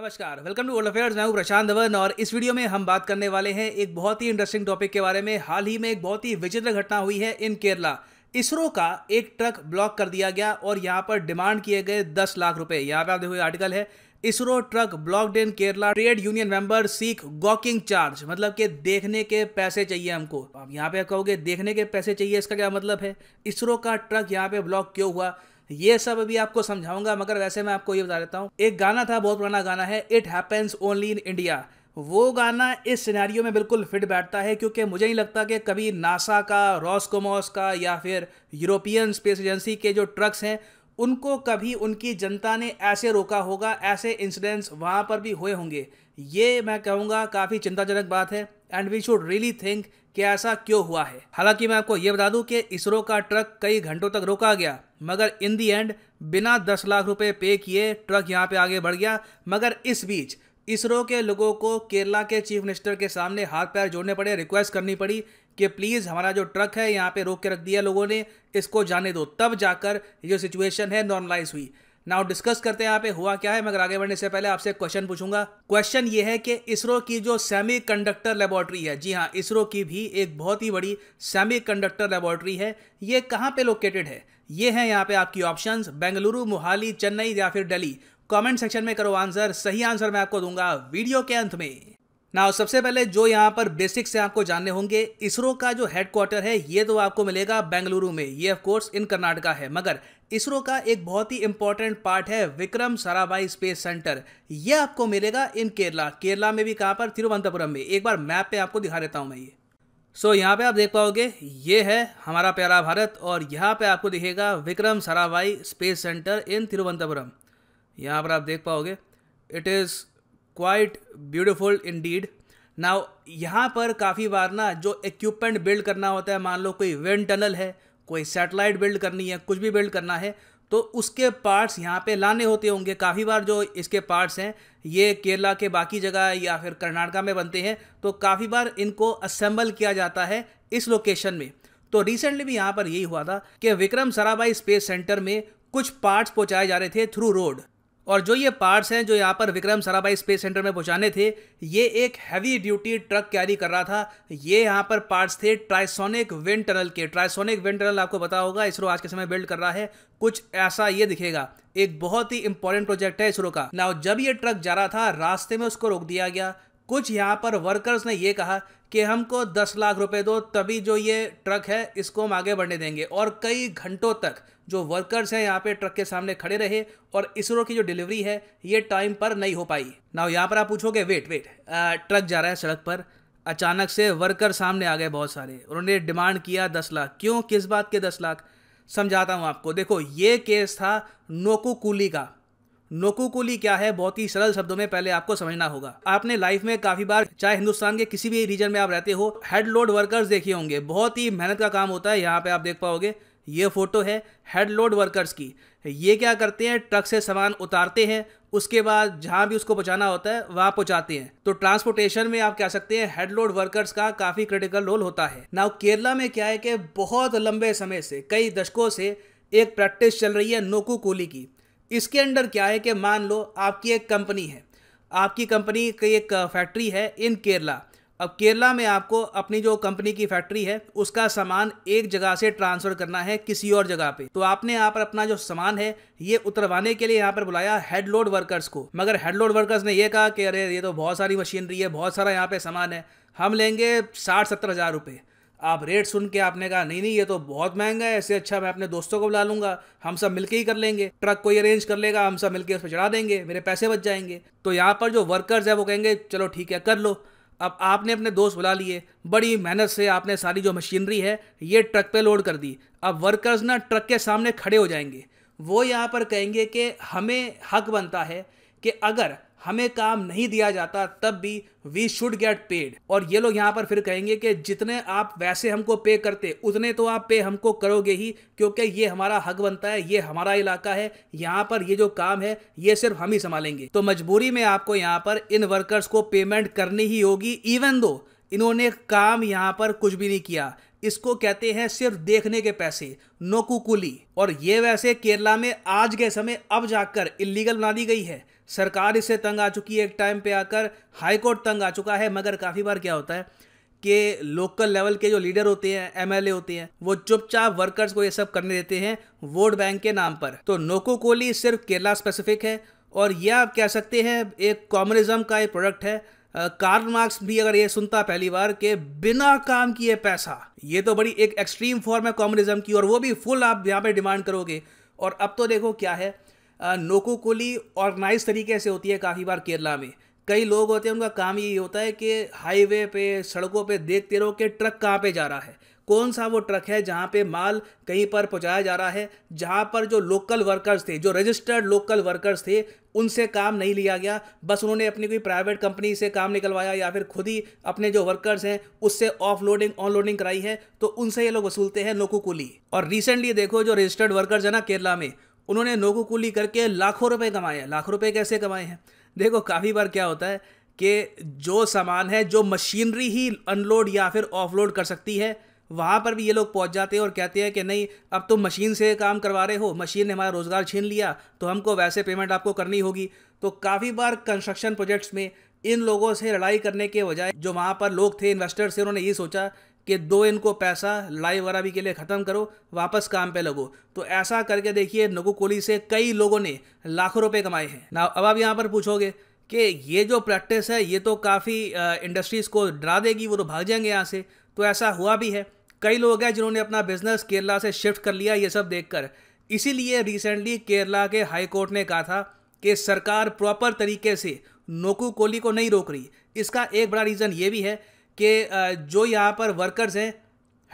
नमस्कार welcome to world affairs मैं हूं प्रशांत धवन और इस वीडियो में हम बात करने वाले हैं एक बहुत ही इंटरेस्टिंग टॉपिक के बारे में हाल ही में एक बहुत ही विचित्र घटना हुई है इन केरला इसरो का एक ट्रक ब्लॉक कर दिया गया और यहाँ पर डिमांड किए गए दस लाख रुपए यहाँ पर आप देखो आर्टिकल है ISRO truck blocked in Kerala trade union member seek gawking charge मतलब के देखने के पैसे चाहिए हमको आप यहाँ पे कहोगे देखने के पैसे चाहिए इसका क्या मतलब है इसरो का ट्रक यहाँ पे ब्लॉक क्यों हुआ ये सब अभी आपको समझाऊंगा मगर वैसे मैं आपको ये बता देता हूँ एक गाना था बहुत पुराना गाना है it happens only in India वो गाना इस सिनेरियो में बिल्कुल फिट बैठता है क्योंकि मुझे नहीं लगता कि कभी नासा का रॉसकोमोस का या फिर यूरोपियन स्पेस एजेंसी के जो ट्रक्स हैं उनको कभी उनकी जनता ने ऐसे रोका होगा ऐसे इंसिडेंट्स वहाँ पर भी हुए होंगे ये मैं कहूँगा काफ़ी चिंताजनक बात है and we should really think कि ऐसा क्यों हुआ है हालांकि मैं आपको ये बता दूं कि इसरो का ट्रक कई घंटों तक रोका गया मगर इन दी एंड बिना दस लाख रुपए पे किए ट्रक यहाँ पे आगे बढ़ गया मगर इस बीच इसरो के लोगों को केरला के चीफ मिनिस्टर के सामने हाथ पैर जोड़ने पड़े रिक्वेस्ट करनी पड़ी कि प्लीज़ हमारा जो ट्रक है यहाँ पे रोक के रख दिया लोगों ने इसको जाने दो तब जाकर ये जो सिचुएशन है नॉर्मलाइज हुई नाउ डिस्कस करते हैं यहाँ पे हुआ क्या है मगर आगे बढ़ने से पहले आपसे क्वेश्चन पूछूंगा क्वेश्चन ये है कि इसरो की जो सेमी कंडक्टर लेबोरेटरी है जी हाँ इसरो की भी एक बहुत ही बड़ी सेमी कंडक्टर लेबोरेटरी है ये कहाँ पे लोकेटेड है ये है यहाँ पे आपकी ऑप्शन बेंगलुरु मोहाली चेन्नई या फिर डेली कमेंट सेक्शन में करो आंसर सही आंसर मैं आपको दूंगा वीडियो के अंत में ना सबसे पहले जो यहाँ पर बेसिक से आपको जानने होंगे इसरो का जो हेडक्वार्टर है ये तो आपको मिलेगा बेंगलुरु में ये ऑफ कोर्स इन कर्नाटका है मगर इसरो का एक बहुत ही इंपॉर्टेंट पार्ट है विक्रम साराभाई स्पेस सेंटर ये आपको मिलेगा इन केरला केरला में भी कहाँ पर तिरुवनंतपुरम में एक बार मैप पे आपको दिखा देता हूँ मैं ये सो so, यहाँ पे आप देख पाओगे ये है हमारा प्यारा भारत और यहाँ पे आपको दिखेगा Vikram Sarabhai space centre in Thiruvananthapuram यहाँ पर आप देख पाओगे it is quite beautiful indeed now यहाँ पर काफ़ी बार ना जो इक्विपमेंट बिल्ड करना होता है मान लो कोई विंड टनल है कोई सैटेलाइट बिल्ड करनी है कुछ भी बिल्ड करना है तो उसके पार्ट्स यहाँ पे लाने होते होंगे काफ़ी बार जो इसके पार्ट्स हैं ये केरला के बाकी जगह या फिर कर्नाटका में बनते हैं तो काफ़ी बार इनको असेंबल किया जाता है इस लोकेशन में तो रिसेंटली भी यहाँ पर यही हुआ था कि विक्रम सराबाई स्पेस सेंटर में कुछ पार्ट्स पहुँचाए जा रहे थे थ्रू रोड और जो ये पार्ट्स हैं जो यहाँ पर विक्रम सराबाई स्पेस सेंटर में पहुँचाने थे ये एक हैवी ड्यूटी ट्रक कैरी कर रहा था ये यहाँ पर पार्ट्स थे ट्राइसोनिक विंड टनल के ट्राइसोनिक विंड टनल आपको पता होगा इसरो आज के समय बिल्ड कर रहा है कुछ ऐसा ये दिखेगा एक बहुत ही इंपॉर्टेंट प्रोजेक्ट है इसरो का ना जब ये ट्रक जा रहा था रास्ते में उसको रोक दिया गया कुछ यहाँ पर वर्कर्स ने ये कहा कि हमको दस लाख रुपए दो तभी जो ये ट्रक है इसको हम आगे बढ़ने देंगे और कई घंटों तक जो वर्कर्स हैं यहाँ पे ट्रक के सामने खड़े रहे और इसरो की जो डिलीवरी है ये टाइम पर नहीं हो पाई ना यहाँ पर आप पूछोगे वेट वेट आ, ट्रक जा रहा है सड़क पर अचानक से वर्कर सामने आ गए बहुत सारे उन्होंने डिमांड किया दस लाख क्यों किस बात के दस लाख समझाता हूँ आपको देखो ये केस था नोकू कूली का नोकोकोली क्या है बहुत ही सरल शब्दों में पहले आपको समझना होगा आपने लाइफ में काफी बार चाहे हिंदुस्तान के किसी भी रीजन में आप रहते हो हेडलोड वर्कर्स देखे होंगे बहुत ही मेहनत का काम होता है यहाँ पे आप देख पाओगे ये फोटो है हेडलोड वर्कर्स की ये क्या करते हैं ट्रक से सामान उतारते हैं उसके बाद जहाँ भी उसको पहुँचाना होता है वहाँ पहुँचाते हैं तो ट्रांसपोर्टेशन में आप कह सकते हैं हेडलोड वर्कर्स का काफ़ी क्रिटिकल रोल होता है नाउ केरला में क्या है कि बहुत लंबे समय से कई दशकों से एक प्रैक्टिस चल रही है नोकू कोली की इसके अंडर क्या है कि मान लो आपकी एक कंपनी है आपकी कंपनी की एक फैक्ट्री है इन केरला अब केरला में आपको अपनी जो कंपनी की फैक्ट्री है उसका सामान एक जगह से ट्रांसफ़र करना है किसी और जगह पे तो आपने यहाँ पर अपना जो सामान है ये उतरवाने के लिए यहाँ पर बुलाया हेडलोड वर्कर्स को मगर हेडलोड वर्कर्स ने ये कहा कि अरे ये तो बहुत सारी मशीनरी है बहुत सारा यहाँ पे सामान है हम लेंगे साठ सत्तर हज़ार रुपये आप रेट सुन के आपने कहा नहीं नहीं ये तो बहुत महंगा है ऐसे अच्छा मैं अपने दोस्तों को बुला लूंगा हम सब मिलके ही कर लेंगे ट्रक कोई अरेंज कर लेगा हम सब मिलके उस पर चढ़ा देंगे मेरे पैसे बच जाएंगे तो यहाँ पर जो वर्कर्स है वो कहेंगे चलो ठीक है कर लो अब आपने अपने दोस्त बुला लिए बड़ी मेहनत से आपने सारी जो मशीनरी है ये ट्रक पे लोड कर दी अब वर्कर्स ना ट्रक के सामने खड़े हो जाएंगे वो यहाँ पर कहेंगे कि हमें हक बनता है कि अगर हमें काम नहीं दिया जाता तब भी वी शुड गेट पेड और ये लोग यहाँ पर फिर कहेंगे कि जितने आप वैसे हमको पे करते उतने तो आप पे हमको करोगे ही क्योंकि ये हमारा हक बनता है ये हमारा इलाका है यहाँ पर ये जो काम है ये सिर्फ हम ही संभालेंगे तो मजबूरी में आपको यहाँ पर इन वर्कर्स को पेमेंट करनी ही होगी इवन दो इन्होंने काम यहाँ पर कुछ भी नहीं किया इसको कहते हैं सिर्फ देखने के पैसे नोकुकुली और ये वैसे केरला में आज के समय अब जाकर इलीगल बना दी गई है सरकार इससे तंग आ चुकी है एक टाइम पे आकर हाईकोर्ट तंग आ चुका है मगर काफ़ी बार क्या होता है कि लोकल लेवल के जो लीडर होते हैं एमएलए होते हैं वो चुपचाप वर्कर्स को ये सब करने देते हैं वोट बैंक के नाम पर तो नोकोकोली सिर्फ केरला स्पेसिफिक है और यह आप कह सकते हैं एक कॉमनिज्म का एक प्रोडक्ट है कार्ल मार्क्स भी अगर ये सुनता पहली बार कि बिना काम किए पैसा ये तो बड़ी एक एक्सट्रीम फॉर्म है कॉम्युनिज्म की और वो भी फुल आप यहाँ पे डिमांड करोगे और अब तो देखो क्या है नोकोकोली ऑर्गेनाइज तरीके से होती है काफ़ी बार केरला में कई लोग होते हैं उनका काम यही होता है कि हाईवे पे सड़कों पे देखते रहो कि ट्रक कहाँ पे जा रहा है कौन सा वो ट्रक है जहाँ पे माल कहीं पर पहुँचाया जा रहा है जहाँ पर जो लोकल वर्कर्स थे जो रजिस्टर्ड लोकल वर्कर्स थे उनसे काम नहीं लिया गया बस उन्होंने अपनी कोई प्राइवेट कंपनी से काम निकलवाया या फिर खुद ही अपने जो वर्कर्स हैं उससे ऑफ लोडिंग ऑन लोडिंग कराई है तो उनसे ये लोग वसूलते हैं नोकूकूली और रिसेंटली देखो जो रजिस्टर्ड वर्कर्स हैं ना केरला में उन्होंने नोकूकूली करके लाखों रुपये कमाए हैं लाखों रुपये कैसे कमाए हैं देखो काफ़ी बार क्या होता है कि जो सामान है जो मशीनरी ही अनलोड या फिर ऑफलोड कर सकती है वहाँ पर भी ये लोग पहुँच जाते हैं और कहते हैं कि नहीं अब तुम मशीन से काम करवा रहे हो मशीन ने हमारा रोज़गार छीन लिया तो हमको वैसे पेमेंट आपको करनी होगी तो काफ़ी बार कंस्ट्रक्शन प्रोजेक्ट्स में इन लोगों से लड़ाई करने के बजाय जो वहाँ पर लोग थे इन्वेस्टर्स थे उन्होंने ये सोचा कि दो इनको पैसा लड़ाई वराबी के लिए ख़त्म करो वापस काम पे लगो तो ऐसा करके देखिए नगुकोली से कई लोगों ने लाखों रुपए कमाए हैं ना अब आप यहाँ पर पूछोगे कि ये जो प्रैक्टिस है ये तो काफ़ी इंडस्ट्रीज़ को डरा देगी वो तो भाग जाएंगे यहाँ से तो ऐसा हुआ भी है कई लोग हैं जिन्होंने अपना बिजनेस केरला से शिफ्ट कर लिया ये सब देखकर इसीलिए रिसेंटली केरला के हाई कोर्ट ने कहा था कि सरकार प्रॉपर तरीके से नोकू कोली को नहीं रोक रही इसका एक बड़ा रीज़न ये भी है कि जो यहाँ पर वर्कर्स हैं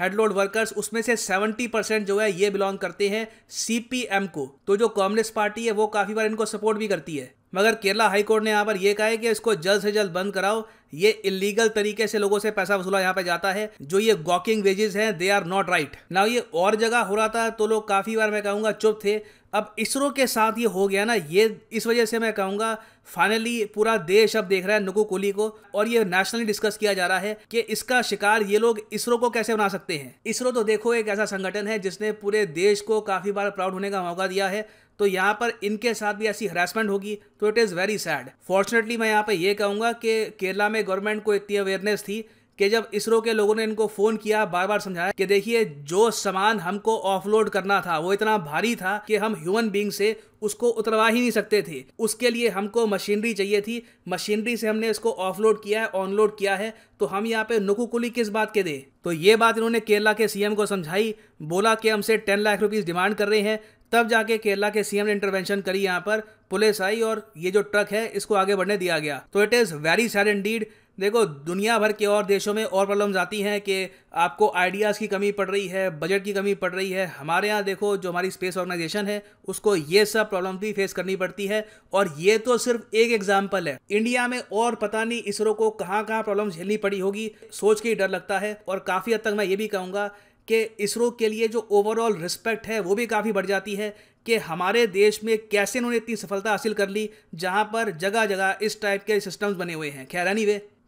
हेडलोड वर्कर्स उसमें से 70 परसेंट जो है ये बिलोंग करते हैं सी को तो जो कम्युनिस्ट पार्टी है वो काफ़ी बार इनको सपोर्ट भी करती है मगर केरला हाईकोर्ट ने यहाँ पर यह कहा है कि इसको जल्द से जल्द बंद कराओ ये इलीगल तरीके से लोगों से पैसा वसूला यहाँ पे जाता है जो ये गॉकिंग वेजेस हैं दे आर नॉट राइट ना ये और जगह हो रहा था तो लोग काफ़ी बार मैं कहूँगा चुप थे अब इसरो के साथ ये हो गया ना ये इस वजह से मैं कहूँगा फाइनली पूरा देश अब देख रहा है नुकू कोहली को और ये नेशनली डिस्कस किया जा रहा है कि इसका शिकार ये लोग इसरो को कैसे बना सकते हैं इसरो तो देखो एक ऐसा संगठन है जिसने पूरे देश को काफ़ी बार प्राउड होने का मौका दिया है तो यहाँ पर इनके साथ भी ऐसी हरासमेंट होगी तो it is very sad fortunately मैं यहाँ पर यह कहूँगा कि केरला में गवर्नमेंट को इतनी अवेयरनेस थी कि जब इसरो के लोगों ने इनको फ़ोन किया बार बार समझाया कि देखिए जो सामान हमको ऑफलोड करना था वो इतना भारी था कि हम ह्यूमन बींग से उसको उतरवा ही नहीं सकते थे उसके लिए हमको मशीनरी चाहिए थी मशीनरी से हमने इसको ऑफलोड किया है ऑनलोड किया है तो हम यहाँ पे नुकुकुली किस बात के दे तो ये बात इन्होंने केरला के सीएम को समझाई बोला कि हमसे टेन लाख रुपीज़ डिमांड कर रहे हैं तब जाके केरला के सीएम ने इंटरवेंशन करी यहाँ पर पुलिस आई और ये जो ट्रक है इसको आगे बढ़ने दिया गया तो it is very sad deed देखो दुनिया भर के और देशों में और प्रॉब्लम्स आती हैं कि आपको आइडियाज़ की कमी पड़ रही है बजट की कमी पड़ रही है हमारे यहाँ देखो जो हमारी स्पेस ऑर्गेनाइजेशन है उसको ये सब प्रॉब्लम भी फेस करनी पड़ती है और ये तो सिर्फ एक एग्जाम्पल है इंडिया में और पता नहीं इसरो को कहाँ कहाँ प्रॉब्लम झेलनी पड़ी होगी सोच के ही डर लगता है और काफ़ी हद तक मैं ये भी कहूँगा कि इसरो के लिए जो ओवरऑल रिस्पेक्ट है वो भी काफ़ी बढ़ जाती है कि हमारे देश में कैसे इन्होंने इतनी सफलता हासिल कर ली जहाँ पर जगह जगह इस टाइप के सिस्टम्स बने हुए हैं खैर एनी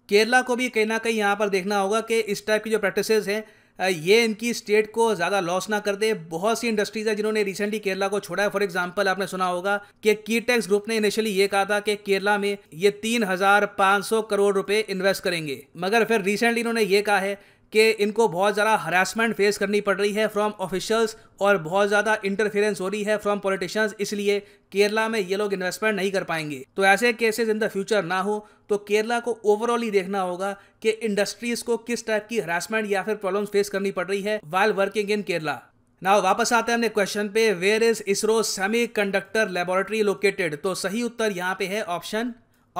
केरला को भी कहीं ना कहीं यहाँ पर देखना होगा कि इस टाइप की जो प्रैक्टिसेस हैं ये इनकी स्टेट को ज़्यादा लॉस ना कर दे बहुत सी इंडस्ट्रीज़ है जिन्होंने रिसेंटली केरला को छोड़ा है फॉर एग्जांपल आपने सुना होगा कि कीटेक्स ग्रुप ने इनिशियली ये कहा था कि केरला में ये तीन हज़ार सौ करोड़ रुपए इन्वेस्ट करेंगे मगर फिर रिसेंटली इन्होंने ये कहा है कि इनको बहुत ज़्यादा हरासमेंट फेस करनी पड़ रही है फ्रॉम ऑफिशियल्स और बहुत ज़्यादा इंटरफेरेंस हो रही है फ्रॉम पॉलिटिशियंस इसलिए केरला में ये लोग इन्वेस्टमेंट नहीं कर पाएंगे तो ऐसे केसेस इन द फ्यूचर ना हो तो केरला को ओवरऑल ही देखना होगा कि इंडस्ट्रीज को किस टाइप की हरासमेंट या फिर प्रॉब्लम फेस करनी पड़ रही है while working in Kerala now वापस आते हैं अपने क्वेश्चन पे where is ISRO semiconductor laboratory located तो सही उत्तर यहाँ पे है option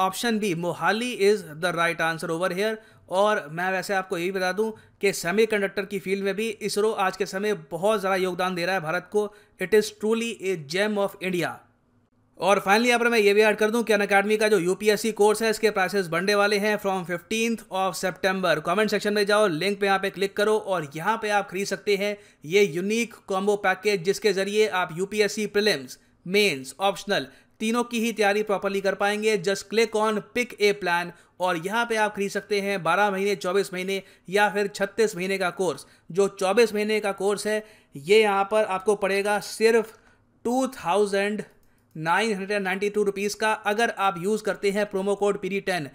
option B Mohali is the right answer over here और मैं वैसे आपको यही बता दूं कि सेमी कंडक्टर की फील्ड में भी इसरो आज के समय बहुत ज़्यादा योगदान दे रहा है भारत को it is truly a gem of India और फाइनली यहाँ पर मैं ये भी ऐड कर दूं कि अन अकेडमी का जो यू कोर्स है इसके प्राइसेस बढ़ने वाले हैं from fifteenth of September comment section में जाओ लिंक पे यहाँ पे क्लिक करो और यहाँ पे आप खरीद सकते हैं ये यूनिक कॉम्बो पैकेज जिसके जरिए आप यूपीएससी प्रिलिम्स मेन्स ऑप्शनल तीनों की ही तैयारी प्रॉपरली कर पाएंगे just click on pick a plan और यहाँ पे आप खरीद सकते हैं 12 महीने 24 महीने या फिर 36 महीने का कोर्स जो 24 महीने का कोर्स है ये यहाँ पर आपको पड़ेगा सिर्फ two thousand nine hundred ninety two rupees का अगर आप यूज़ करते हैं promo code P D ten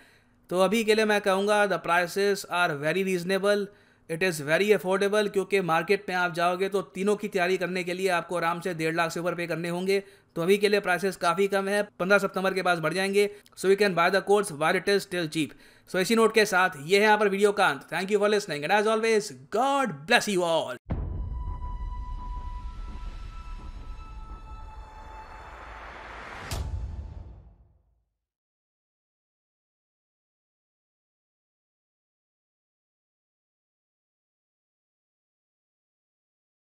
तो अभी के लिए मैं कहूँगा the prices are very reasonable it is very affordable क्योंकि मार्केट में आप जाओगे तो तीनों की तैयारी करने के लिए आपको आराम से डेढ़ लाख से ऊपर पे करने होंगे तो अभी के लिए प्राइसेस काफ़ी कम है पंद्रह सितंबर के पास बढ़ जाएंगे so you can buy the course where it is still cheap सो इसी नोट के साथ ये है यहाँ पर वीडियो का अंत thank you for listening and as always God bless you all